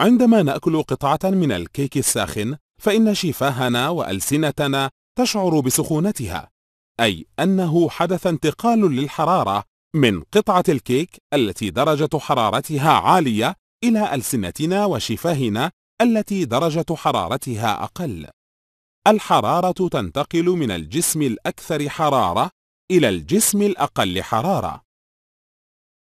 عندما نأكل قطعة من الكيك الساخن فإن شفاهنا وألسنتنا تشعر بسخونتها أي أنه حدث انتقال للحرارة من قطعة الكيك التي درجة حرارتها عالية إلى ألسنتنا وشفاهنا التي درجة حرارتها أقل. الحرارة تنتقل من الجسم الأكثر حرارة إلى الجسم الأقل حرارة.